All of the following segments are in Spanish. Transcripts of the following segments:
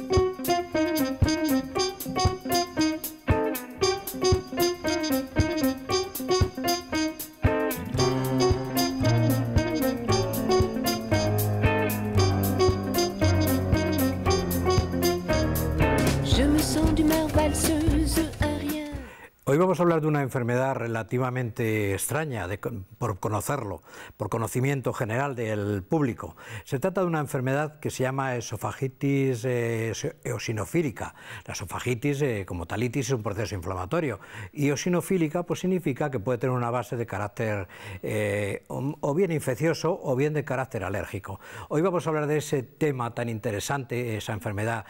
Thank you. hablar de una enfermedad relativamente extraña por conocerlo, por conocimiento general del público. Se trata de una enfermedad que se llama esofagitis eh, eosinofílica. La esofagitis, eh, como talitis, es un proceso inflamatorio. Y eosinofílica pues, significa que puede tener una base de carácter eh, o bien infeccioso o bien de carácter alérgico. Hoy vamos a hablar de ese tema tan interesante, esa enfermedad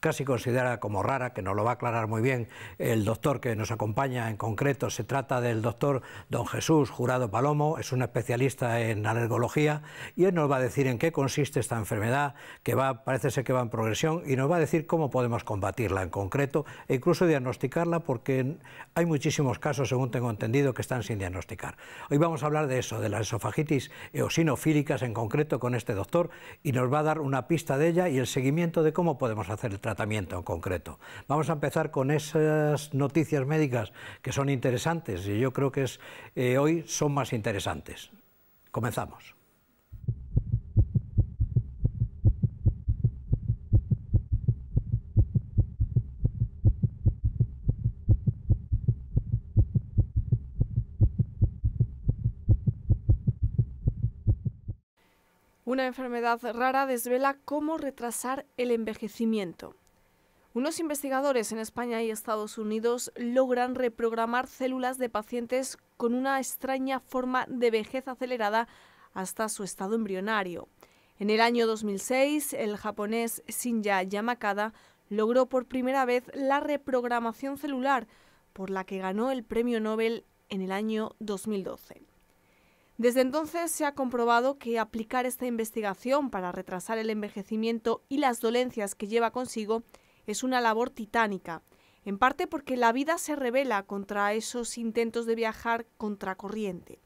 casi considera como rara, que nos lo va a aclarar muy bien el doctor que nos acompaña en concreto. Se trata del doctor don Jesús Jurado Palomo, es un especialista en alergología y él nos va a decir en qué consiste esta enfermedad, que va, parece ser que va en progresión, y nos va a decir cómo podemos combatirla en concreto e incluso diagnosticarla, porque hay muchísimos casos, según tengo entendido, que están sin diagnosticar. Hoy vamos a hablar de eso, de las esofagitis eosinofílicas en concreto con este doctor y nos va a dar una pista de ella y el seguimiento de cómo podemos hacer el tratamiento en concreto. Vamos a empezar con esas noticias médicas que son interesantes y yo creo que es, eh, hoy son más interesantes. Comenzamos. Una enfermedad rara desvela cómo retrasar el envejecimiento. Unos investigadores en España y Estados Unidos logran reprogramar células de pacientes con una extraña forma de vejez acelerada hasta su estado embrionario. En el año 2006, el japonés Shinya Yamakada logró por primera vez la reprogramación celular, por la que ganó el premio Nobel en el año 2012. Desde entonces se ha comprobado que aplicar esta investigación para retrasar el envejecimiento y las dolencias que lleva consigo es una labor titánica, en parte porque la vida se revela contra esos intentos de viajar contracorriente.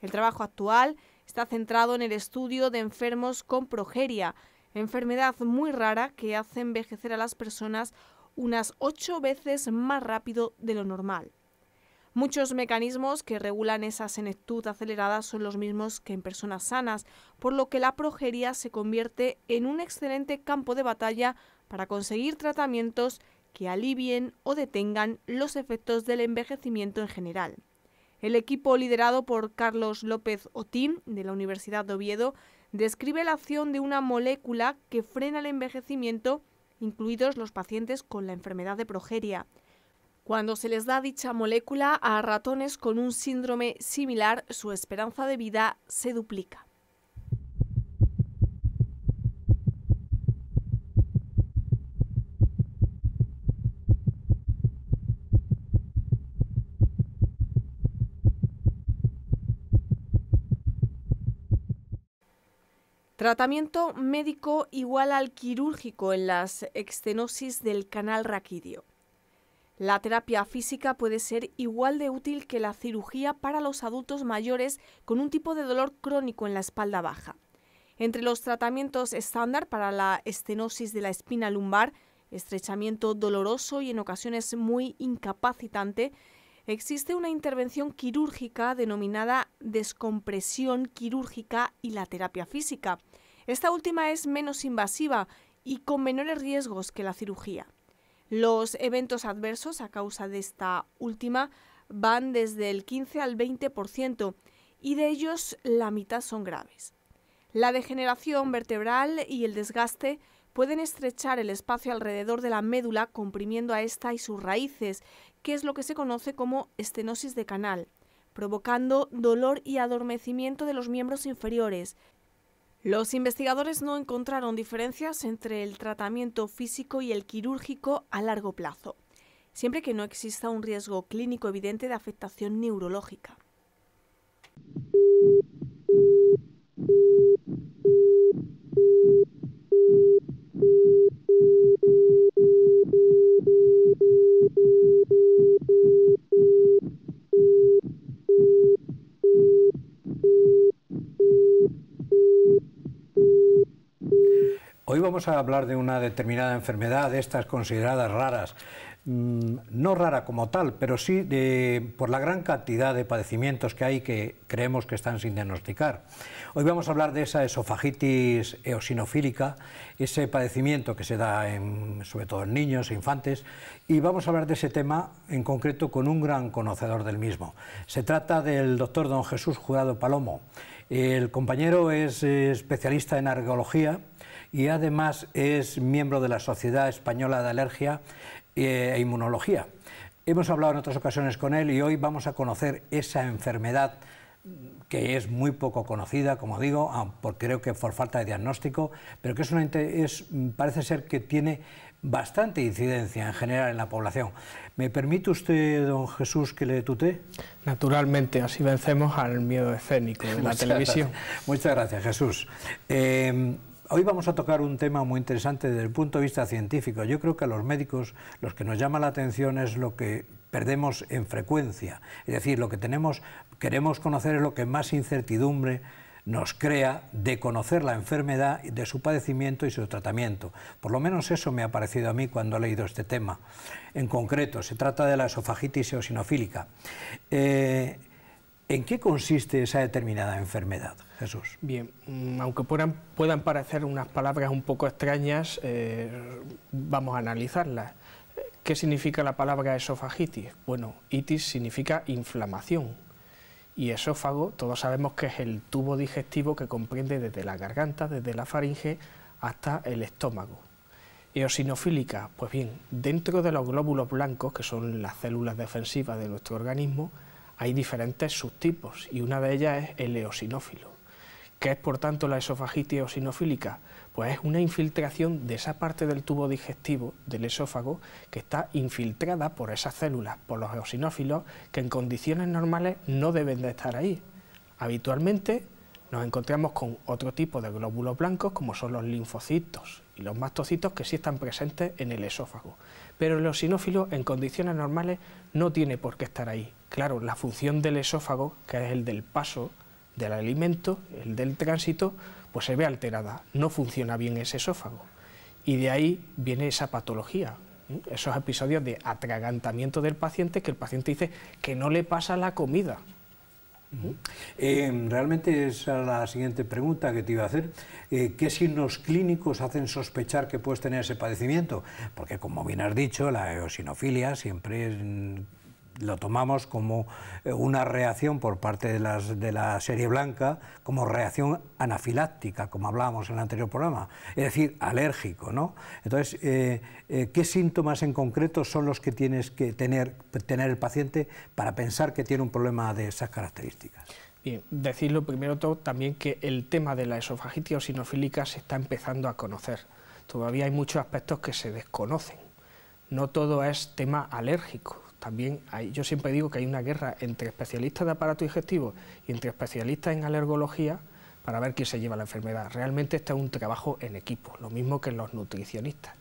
El trabajo actual está centrado en el estudio de enfermos con progeria, enfermedad muy rara que hace envejecer a las personas unas ocho veces más rápido de lo normal. Muchos mecanismos que regulan esa senectud acelerada son los mismos que en personas sanas, por lo que la progeria se convierte en un excelente campo de batalla para conseguir tratamientos que alivien o detengan los efectos del envejecimiento en general. El equipo liderado por Carlos López Otín de la Universidad de Oviedo describe la acción de una molécula que frena el envejecimiento, incluidos los pacientes con la enfermedad de progeria. Cuando se les da dicha molécula a ratones con un síndrome similar, su esperanza de vida se duplica. Tratamiento médico igual al quirúrgico en las extenosis del canal raquídeo. La terapia física puede ser igual de útil que la cirugía para los adultos mayores con un tipo de dolor crónico en la espalda baja. Entre los tratamientos estándar para la estenosis de la espina lumbar, estrechamiento doloroso y en ocasiones muy incapacitante, existe una intervención quirúrgica denominada descompresión quirúrgica y la terapia física. Esta última es menos invasiva y con menores riesgos que la cirugía. Los eventos adversos a causa de esta última van desde el 15 al 20% y de ellos la mitad son graves. La degeneración vertebral y el desgaste pueden estrechar el espacio alrededor de la médula comprimiendo a esta y sus raíces, que es lo que se conoce como estenosis de canal, provocando dolor y adormecimiento de los miembros inferiores, los investigadores no encontraron diferencias entre el tratamiento físico y el quirúrgico a largo plazo, siempre que no exista un riesgo clínico evidente de afectación neurológica. vamos a hablar de una determinada enfermedad, de estas consideradas raras, Mm, no rara como tal, pero sí por la gran cantidad de padecimientos que hay que creemos que están sin diagnosticar. Hoy vamos a hablar de esa esofagitis eosinofílica, ese padecimiento que se da sobre todo en niños e infantes, y vamos a hablar de ese tema en concreto con un gran conocedor del mismo. Se trata del doctor don Jesús Jurado Palomo. El compañero es eh, especialista en arqueología y además es miembro de la Sociedad Española de Alergia e, e inmunología. Hemos hablado en otras ocasiones con él y hoy vamos a conocer esa enfermedad que es muy poco conocida, como digo, ah, porque creo que por falta de diagnóstico, pero que es una, es, parece ser que tiene bastante incidencia en general en la población. ¿Me permite usted, don Jesús, que le tutee? Naturalmente, así vencemos al miedo escénico de la televisión. Muchas gracias, Jesús. Eh, Hoy vamos a tocar un tema muy interesante desde el punto de vista científico. Yo creo que a los médicos los que nos llama la atención es lo que perdemos en frecuencia. Es decir, lo que tenemos, queremos conocer es lo que más incertidumbre nos crea de conocer la enfermedad, de su padecimiento y su tratamiento. Por lo menos eso me ha parecido a mí cuando he leído este tema. En concreto, se trata de la esofagitis eosinofílica. Eh, ¿En qué consiste esa determinada enfermedad, Jesús? Bien, mm, aunque puedan, parecer unas palabras un poco extrañas, eh, vamos a analizarlas. ¿Qué significa la palabra esofagitis? Bueno, itis significa inflamación y esófago, todos sabemos que es el tubo digestivo que comprende desde la garganta, desde la faringe hasta el estómago. Eosinofílica, pues bien, dentro de los glóbulos blancos, que son las células defensivas de nuestro organismo, hay diferentes subtipos y una de ellas es el eosinófilo. ¿Qué es por tanto la esofagitis eosinofílica? Pues es una infiltración de esa parte del tubo digestivo del esófago que está infiltrada por esas células, por los eosinófilos, que en condiciones normales no deben de estar ahí. Habitualmente nos encontramos con otro tipo de glóbulos blancos como son los linfocitos y los mastocitos que sí están presentes en el esófago. Pero los sinófilos en condiciones normales no tiene por qué estar ahí. Claro, la función del esófago, que es el del paso del alimento, el del tránsito, pues se ve alterada, no funciona bien ese esófago. Y de ahí viene esa patología, esos episodios de atragantamiento del paciente que el paciente dice que no le pasa la comida. Em, realmente es la siguiente pregunta que te iba a hacer. Eh, ¿Qué signos clínicos hacen sospechar que puedes tener ese padecimiento? Porque como bien has dicho, la eosinofilia siempre es... Mm, lo tomamos como eh, una reacción por parte de, la serie blanca, como reacción anafiláctica, como hablábamos en el anterior programa, es decir, alérgico. ¿no? Entonces, eh, eh, ¿qué síntomas en concreto son los que tienes que tener, el paciente para pensar que tiene un problema de esas características? Bien, decirlo primero todo también que el tema de la esofagitis sinofílica se está empezando a conocer. Todavía hay muchos aspectos que se desconocen. No todo es tema alérgico también yo siempre digo que hay una guerra entre especialistas de aparato digestivo y entre especialistas en alergología para ver quién se lleva la enfermedad. Realmente este es un trabajo en equipo, lo mismo que en los nutricionistas.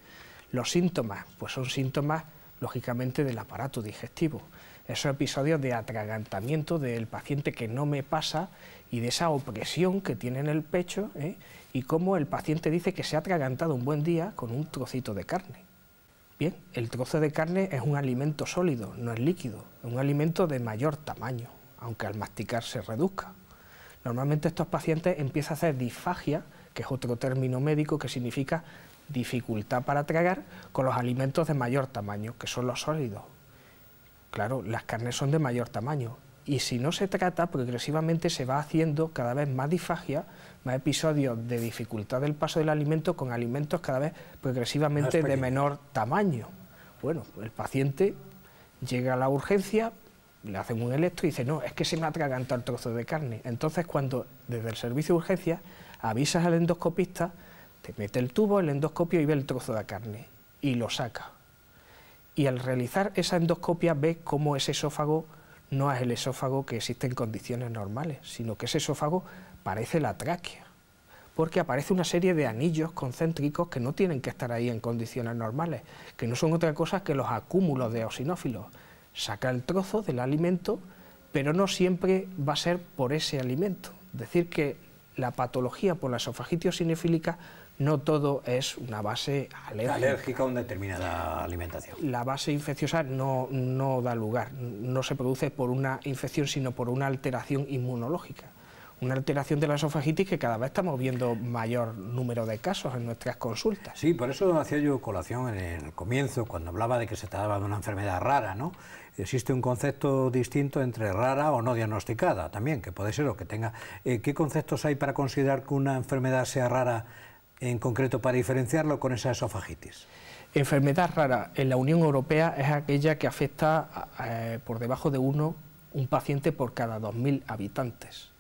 Los síntomas, pues son síntomas lógicamente del aparato digestivo. Esos episodios de atragantamiento del paciente que no me pasa y de esa opresión que tiene en el pecho ¿eh? y cómo el paciente dice que se ha atragantado un buen día con un trocito de carne. Bien, el trozo de carne es un alimento sólido, no es líquido, es un alimento de mayor tamaño, aunque al masticar se reduzca. Normalmente estos pacientes empiezan a hacer disfagia, que es otro término médico que significa dificultad para tragar con los alimentos de mayor tamaño, que son los sólidos. Claro, las carnes son de mayor tamaño y si no se trata, progresivamente se va haciendo cada vez más disfagia, más episodios de dificultad del paso del alimento con alimentos cada vez progresivamente de menor tamaño. Bueno, el paciente llega a la urgencia, le hacen un electro y dice, no, es que se me atraganta el trozo de carne. Entonces, cuando desde el servicio de urgencia avisas al endoscopista, te mete el tubo, el endoscopio y ve el trozo de carne y lo saca. Y al realizar esa endoscopia ...ves cómo ese esófago no es el esófago que existe en condiciones normales, sino que ese esófago ...parece la tráquea, porque aparece una serie de anillos concéntricos que no tienen que estar ahí en condiciones normales, que no son otra cosa que los acúmulos de osinófilos... Saca el trozo del alimento, pero no siempre va a ser por ese alimento. Es decir, que la patología por la esofagitis sinefílica no todo es una base alérgica. a una determinada alimentación. La base infecciosa no da lugar, no se produce por una infección, sino por una alteración inmunológica una alteración de la esofagitis que cada vez estamos viendo mayor número de casos en nuestras consultas. Sí, por eso hacía yo colación en el comienzo, cuando hablaba de que se trataba de una enfermedad rara, ¿no? Existe un concepto distinto entre rara o no diagnosticada también, que puede ser o que tenga... Eh, ¿Qué conceptos hay para considerar que una enfermedad sea rara en concreto para diferenciarlo con esa esofagitis? Enfermedad rara en la Unión Europea es aquella que afecta eh, por debajo de uno un paciente por cada 2.000 habitantes.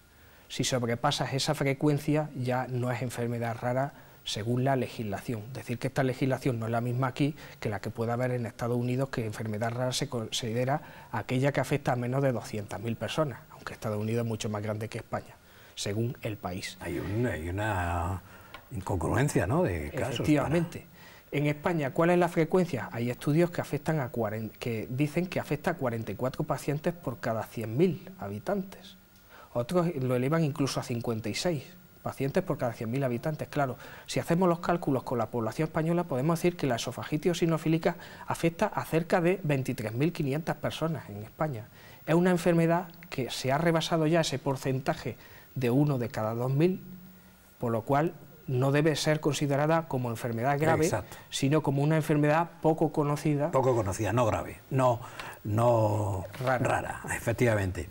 Si sobrepasas esa frecuencia ya no es enfermedad rara según la legislación. Decir que esta legislación no es la misma aquí que la que puede haber en Estados Unidos, que enfermedad rara se considera aquella que afecta a menos de 200.000 personas, aunque Estados Unidos es mucho más grande que España, según el país. Hay, una incongruencia, ¿no?, de casos. Efectivamente. En España, ¿cuál es la frecuencia? Hay estudios que, afectan a que dicen que afecta a 44 pacientes por cada 100.000 habitantes otros lo elevan incluso a 56 pacientes por cada 100.000 habitantes. Claro, si hacemos los cálculos con la población española, podemos decir que la esofagitis osinofílica afecta a cerca de 23.500 personas en España. Es una enfermedad que se ha rebasado ya ese porcentaje de uno de cada 2.000, por lo cual no debe ser considerada como enfermedad grave, sino como una enfermedad poco conocida. Poco conocida, no grave, no, no rara. efectivamente.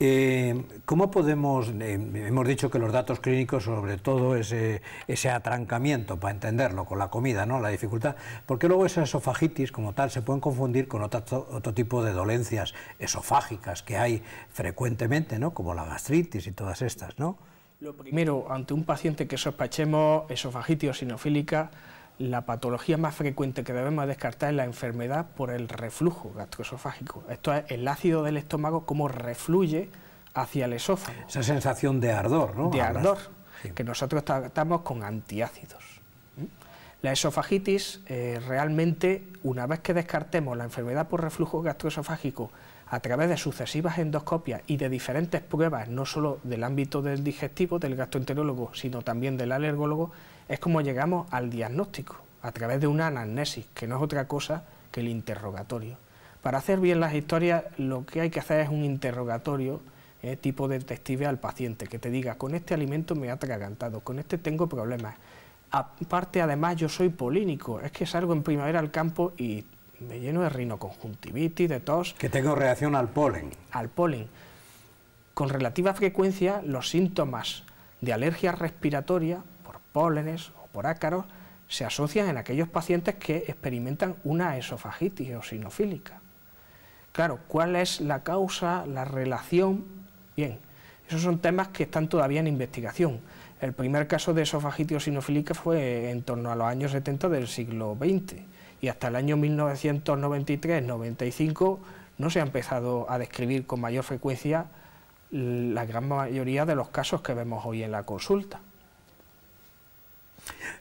Eh, ¿Cómo podemos, eh, hemos dicho que los datos clínicos, sobre todo ese, ese atrancamiento, para entenderlo, con la comida, ¿no? la dificultad, porque luego esa esofagitis como tal se pueden confundir con otro, otro tipo de dolencias esofágicas que hay frecuentemente, ¿no? como la gastritis y todas estas, ¿no? Lo primero, ante un paciente que sospechemos esofagitis sinofílica, la patología más frecuente que debemos descartar es la enfermedad por el reflujo gastroesofágico. Esto es el ácido del estómago como refluye hacia el esófago. Esa sensación de ardor, ¿no? De ardor, que nosotros tratamos con antiácidos. La esofagitis, eh, realmente, una vez que descartemos la enfermedad por reflujo gastroesofágico a través de sucesivas endoscopias y de diferentes pruebas, no solo del ámbito del digestivo, del gastroenterólogo, sino también del alergólogo, es como llegamos al diagnóstico, a través de una anamnesis, que no es otra cosa que el interrogatorio. Para hacer bien las historias, lo que hay que hacer es un interrogatorio eh, tipo detective al paciente, que te diga, con este alimento me ha atragantado, con este tengo problemas. Aparte, además, yo soy polínico, es que salgo en primavera al campo y me lleno de rinoconjuntivitis, de tos. Que tengo reacción al polen. Al polen. Con relativa frecuencia, los síntomas de alergia respiratoria por pólenes o por ácaros se asocian en aquellos pacientes que experimentan una esofagitis o Claro, ¿cuál es la causa, la relación? Bien, esos son temas que están todavía en investigación. El primer caso de esofagitis sinofílica fue en torno a los años 70 del siglo XX y hasta el año 1993-95 no se ha empezado a describir con mayor frecuencia la gran mayoría de los casos que vemos hoy en la consulta.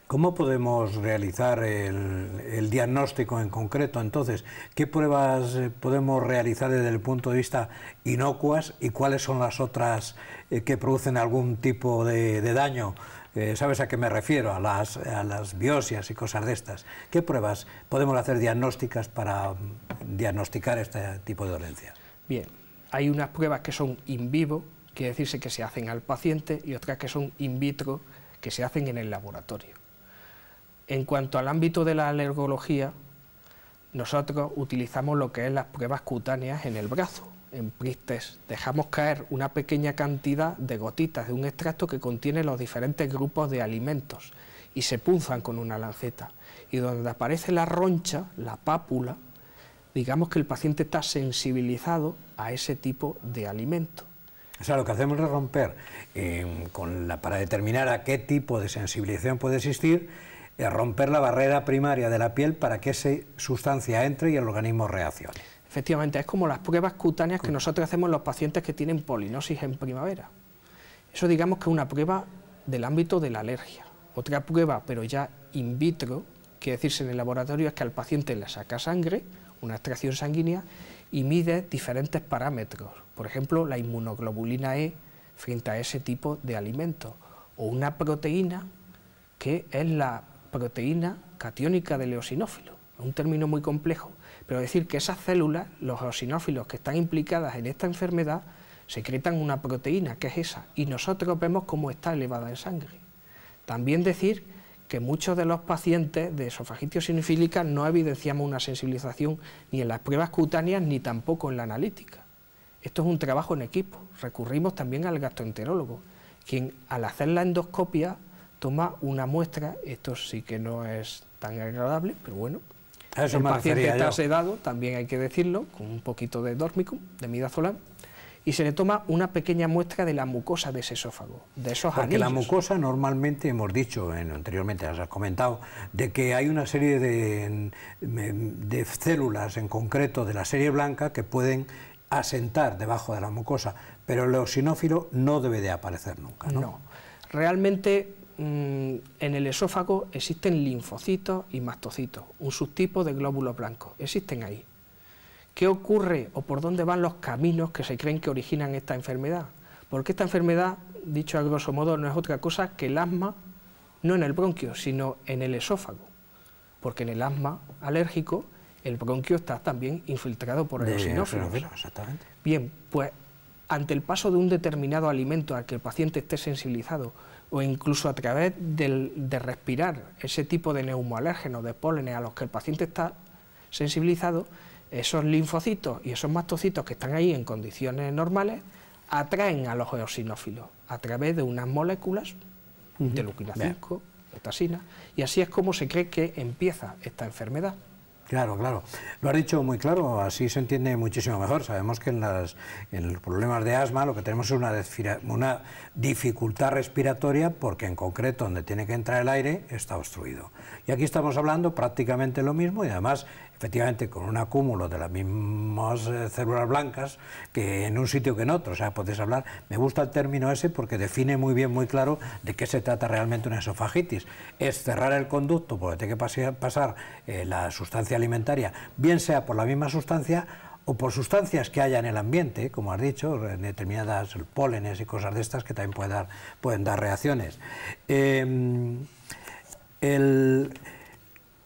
¿Cómo podemos realizar el, diagnóstico en concreto? Entonces, ¿qué pruebas eh, podemos realizar desde el punto de vista inocuas y cuáles son las otras eh, que producen algún tipo de daño? Eh, ¿sabes a qué me refiero? A las, a biopsias y cosas de estas. ¿Qué pruebas podemos hacer diagnósticas para mm, diagnosticar este tipo de dolencias? Bien, hay unas pruebas que son in vivo, quiere decirse que se hacen al paciente, y otras que son in vitro, que se hacen en el laboratorio. En cuanto al ámbito de la alergología, nosotros utilizamos lo que es las pruebas cutáneas en el brazo, en Pristes dejamos caer una pequeña cantidad de gotitas de un extracto que contiene los diferentes grupos de alimentos y se punzan con una lanceta. Y donde aparece la roncha, la pápula, digamos que el paciente está sensibilizado a ese tipo de alimento. O sea, lo que hacemos es romper em, con la, para determinar a qué tipo de sensibilización puede existir, es eh, romper la barrera primaria de la piel para que esa sustancia entre y el organismo reaccione. Efectivamente, es como las pruebas cutáneas que nosotros hacemos en los pacientes que tienen polinosis en primavera. Eso digamos que es una prueba del ámbito de la alergia. Otra prueba, pero ya in vitro, que decirse en el laboratorio, es que al paciente le saca sangre, una extracción sanguínea, y mide diferentes parámetros. Por ejemplo, la inmunoglobulina E frente a ese tipo de alimentos. O una proteína que es la proteína catiónica del eosinófilo. un término muy complejo pero decir que esas células, los eosinófilos que están implicadas en esta enfermedad, secretan una proteína, que es esa, y nosotros vemos cómo está elevada en sangre. También decir que muchos de los pacientes de esofagitis sinifílica no evidenciamos una sensibilización ni en las pruebas cutáneas ni tampoco en la analítica. Esto es un trabajo en equipo. Recurrimos también al gastroenterólogo, quien al hacer la endoscopia toma una muestra, esto sí que no es tan agradable, pero bueno, eso el paciente está sedado, también hay que decirlo, con un poquito de dormicum, de midazolam, y se le toma una pequeña muestra de la mucosa de ese esófago, de esos Porque la mucosa normalmente, hemos dicho en, anteriormente, has comentado, de que hay una serie de, células, en concreto de la serie blanca, que pueden asentar debajo de la mucosa, pero el eosinófilo no debe de aparecer nunca, No, realmente Mm, en el esófago existen linfocitos y mastocitos, un subtipo de glóbulos blancos, existen ahí. ¿Qué ocurre o por dónde van los caminos que se creen que originan esta enfermedad? Porque esta enfermedad, dicho a grosso modo, no es otra cosa que el asma, no en el bronquio, sino en el esófago. Porque en el asma alérgico, el bronquio está también infiltrado por el Bien, pues ante el paso de un determinado alimento al que el paciente esté sensibilizado, o incluso a través de respirar ese tipo de neumoalérgenos, de pólenes a los que el paciente está sensibilizado, esos linfocitos y esos mastocitos que están ahí en condiciones normales atraen a los eosinófilos a través de unas moléculas de y así es como se cree que empieza esta enfermedad. Claro, claro. Lo has dicho muy claro, así se entiende muchísimo mejor. Sabemos que en, los problemas de asma lo que tenemos es una dificultad respiratoria porque en concreto donde tiene que entrar el aire está obstruido. Y aquí estamos hablando prácticamente lo mismo y además efectivamente con un acúmulo de las mismas eh, células blancas que en un sitio que en otro. O sea, podéis hablar, me gusta el término ese porque define muy bien, muy claro de qué se trata realmente una esofagitis. Es cerrar el conducto porque tiene que pasar, eh, la sustancia alimentaria, bien sea por la misma sustancia o por sustancias que haya en el ambiente, como has dicho, en determinadas pólenes y cosas de estas que también pueden dar, pueden dar reacciones. Em, el,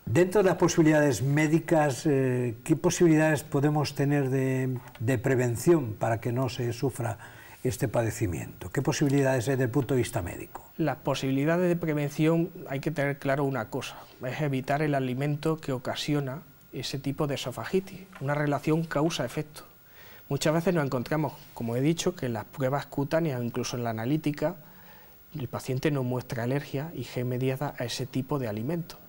Dentro de las posibilidades médicas, eh, ¿qué posibilidades podemos tener de, prevención para que no se sufra este padecimiento? ¿Qué posibilidades desde el punto de vista médico? Las posibilidades de prevención hay que tener claro una cosa, es evitar el alimento que ocasiona ese tipo de esofagitis, una relación causa-efecto. Muchas veces nos encontramos, como he dicho, que en las pruebas cutáneas o incluso en la analítica, el paciente no muestra alergia y G mediada a ese tipo de alimento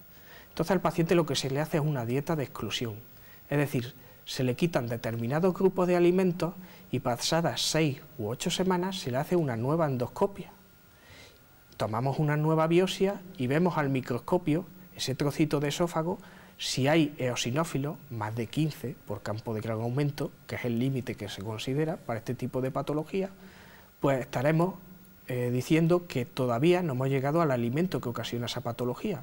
entonces al paciente lo que se le hace es una dieta de exclusión, es decir, se le quitan determinados grupos de alimentos y pasadas seis u ocho semanas se le hace una nueva endoscopia. Tomamos una nueva biopsia y vemos al microscopio, ese trocito de esófago, si hay eosinófilos, más de 15 por campo de gran aumento, que es el límite que se considera para este tipo de patología, pues estaremos eh, diciendo que todavía no hemos llegado al alimento que ocasiona esa patología.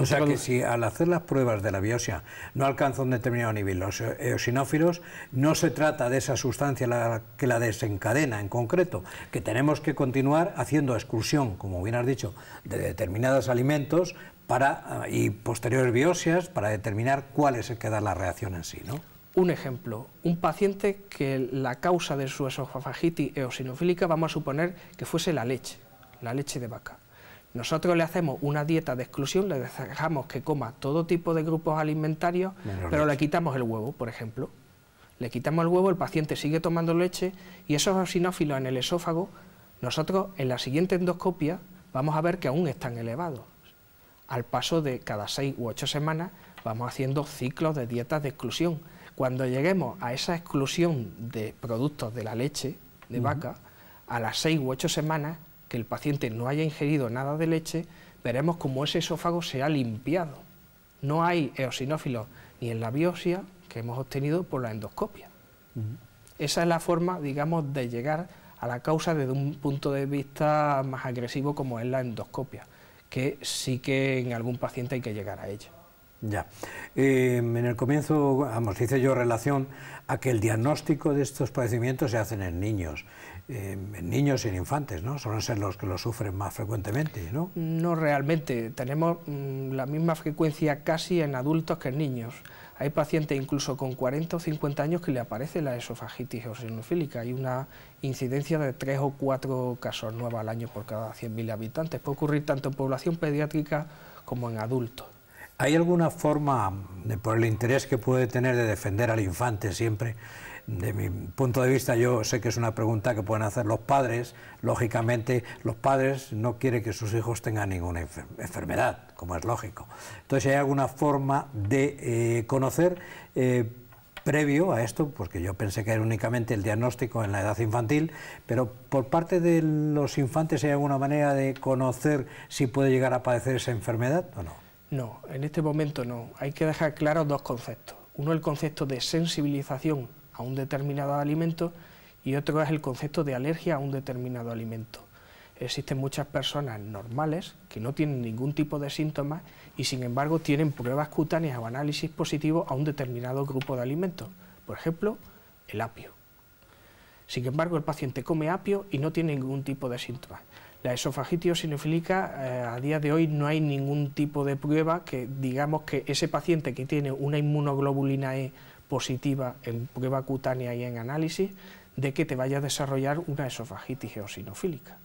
O sea que si al hacer las pruebas de la biopsia no alcanza un determinado nivel los eh, eosinófilos, no se trata de esa sustancia que la desencadena en concreto, que tenemos que continuar haciendo exclusión, como bien has dicho, de determinados alimentos para, eh, y posteriores biopsias para determinar cuál es el que da la reacción en sí, ¿no? Un ejemplo, un paciente que la causa de su esofagitis eosinofílica vamos a suponer que fuese la leche, la leche de vaca. Nosotros le hacemos una dieta de exclusión, le dejamos que coma todo tipo de grupos alimentarios, pero le quitamos el huevo, por ejemplo. Le quitamos el huevo, el paciente sigue tomando leche y esos eosinófilos en el esófago, nosotros en la siguiente endoscopia vamos a ver que aún están elevados. Al paso de cada seis u ocho semanas vamos haciendo ciclos de dietas de exclusión. Cuando lleguemos a esa exclusión de productos de la leche de vaca, a las seis u ocho semanas que el paciente no haya ingerido nada de leche, veremos cómo ese esófago se ha limpiado. No hay eosinófilos ni en la biopsia que hemos obtenido por la endoscopia. Esa es la forma, digamos, de llegar a la causa desde un punto de vista más agresivo como es la endoscopia, que sí que en algún paciente hay que llegar a ella. Ya. Eh, en el comienzo, vamos, hice yo relación a que el diagnóstico de estos padecimientos se hacen en niños en niños y en infantes, ¿no? son ser los que lo sufren más frecuentemente, ¿no? No realmente, tenemos mm, la misma frecuencia casi en adultos que en niños. Hay pacientes incluso con 40 o 50 años que le aparece la esofagitis eosinofílica. Hay una incidencia de 3 o 4 casos nuevos al año por cada 100.000 habitantes. Puede ocurrir tanto en población pediátrica como en adultos. ¿Hay alguna forma, de por el interés que puede tener de defender al infante siempre, de mi punto de vista, yo sé que es una pregunta que pueden hacer los padres. Lógicamente, los padres no quieren que sus hijos tengan ninguna enfermedad, como es lógico. Entonces, ¿hay alguna forma de eh, conocer? Eh, previo a esto, porque yo pensé que era únicamente el diagnóstico en la edad infantil, pero por parte de los infantes hay alguna manera de conocer si puede llegar a padecer esa enfermedad o no. No, en este momento no. Hay que dejar claros dos conceptos. Uno, el concepto de sensibilización a un determinado alimento y otro es el concepto de alergia a un determinado alimento. Existen muchas personas normales que no tienen ningún tipo de síntomas y sin embargo tienen pruebas cutáneas o análisis positivos a un determinado grupo de alimentos, por ejemplo, el apio. Sin embargo, el paciente come apio y no tiene ningún tipo de síntomas. La esofagitis sinofílica eh, a día de hoy no hay ningún tipo de prueba que digamos que ese paciente que tiene una inmunoglobulina E positiva en prueba cutánea y en análisis de que te vaya a desarrollar una esofagitis eosinofílica,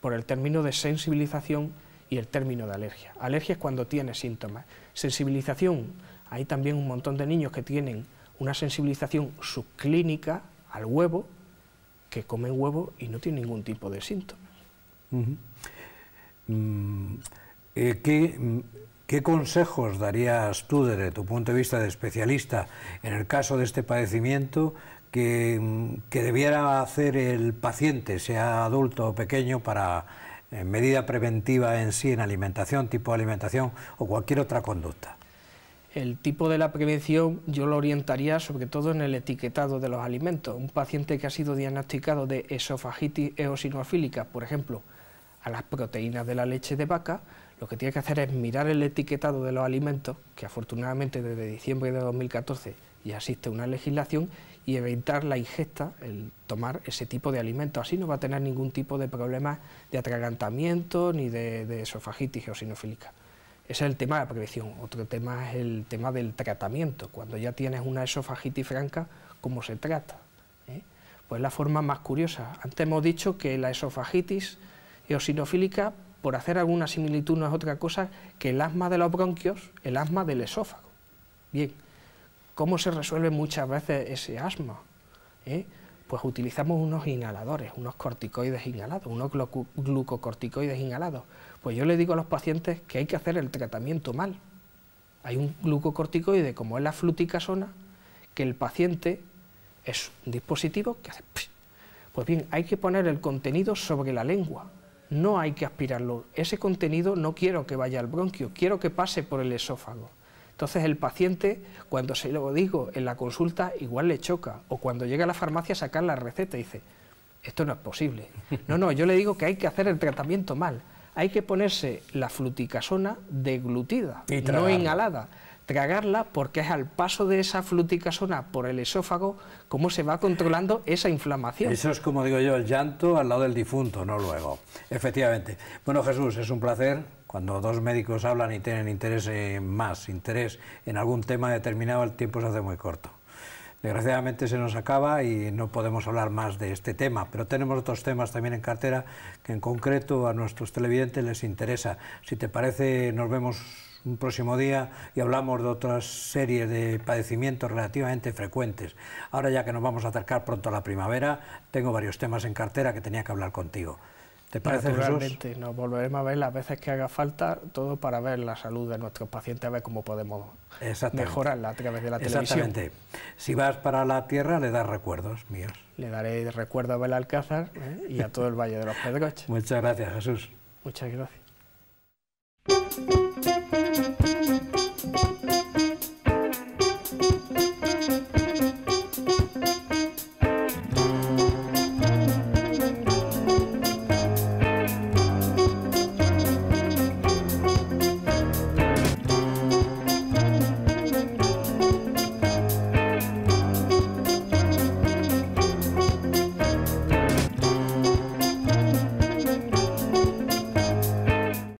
por el término de sensibilización y el término de alergia. Alergia es cuando tiene síntomas. Sensibilización, hay también un montón de niños que tienen una sensibilización subclínica al huevo, que comen huevo y no tienen ningún tipo de síntoma. Mm, eh, ¿Qué...? Mm, ¿Qué consejos darías tú desde tu punto de vista de especialista en el caso de este padecimiento que, mm, debiera hacer el paciente, sea adulto o pequeño, para eh, medida preventiva en sí, en alimentación, tipo de alimentación o cualquier otra conducta? El tipo de la prevención yo lo orientaría sobre todo en el etiquetado de los alimentos. Un paciente que ha sido diagnosticado de esofagitis eosinofílica, por ejemplo, a las proteínas de la leche de vaca, lo que tiene que hacer es mirar el etiquetado de los alimentos, que afortunadamente desde diciembre de 2014 ya existe una legislación, y evitar la ingesta, el tomar ese tipo de alimentos. Así no va a tener ningún tipo de problema de atragantamiento ni de, esofagitis eosinofílica. Ese es el tema de la prevención. Otro tema es el tema del tratamiento. Cuando ya tienes una esofagitis franca, ¿cómo se trata? ¿Eh? Pues la forma más curiosa. Antes hemos dicho que la esofagitis eosinofílica por hacer alguna similitud no es otra cosa que el asma de los bronquios, el asma del esófago. Bien, ¿cómo se resuelve muchas veces ese asma? ¿Eh? Pues utilizamos unos inhaladores, unos corticoides inhalados, unos glucocorticoides inhalados. Pues yo le digo a los pacientes que hay que hacer el tratamiento mal. Hay un glucocorticoide, como es la fluticasona, que el paciente es un dispositivo que hace... Pues bien, hay que poner el contenido sobre la lengua, no hay que aspirarlo. Ese contenido no quiero que vaya al bronquio, quiero que pase por el esófago. Entonces el paciente, cuando se lo digo en la consulta, igual le choca. O cuando llega a la farmacia a sacar la receta y dice, esto no es posible. No, no, yo le digo que hay que hacer el tratamiento mal. Hay que ponerse la fluticasona deglutida, no inhalada tragarla porque es al paso de esa flútica zona por el esófago cómo se va controlando esa inflamación. Eso es como digo yo, el llanto al lado del difunto, no luego. Efectivamente. Bueno, Jesús, es un placer cuando dos médicos hablan y tienen interés más, interés en algún tema determinado, el tiempo se hace muy corto. Desgraciadamente se nos acaba y no podemos hablar más de este tema, pero tenemos otros temas también en cartera que en concreto a nuestros televidentes les interesa. Si te parece, nos vemos un próximo día y hablamos de otra serie de padecimientos relativamente frecuentes. Ahora ya que nos vamos a acercar pronto a la primavera, tengo varios temas en cartera que tenía que hablar contigo. ¿Te parece, nos volveremos a ver las veces que haga falta, todo para ver la salud de nuestros pacientes, a ver cómo podemos mejorarla a través de la Exactamente. Si vas para la Tierra, le das recuerdos míos. Le daré recuerdo a Belalcázar ¿eh? y a todo el Valle de los Pedroches. Muchas gracias, Jesús. Muchas gracias.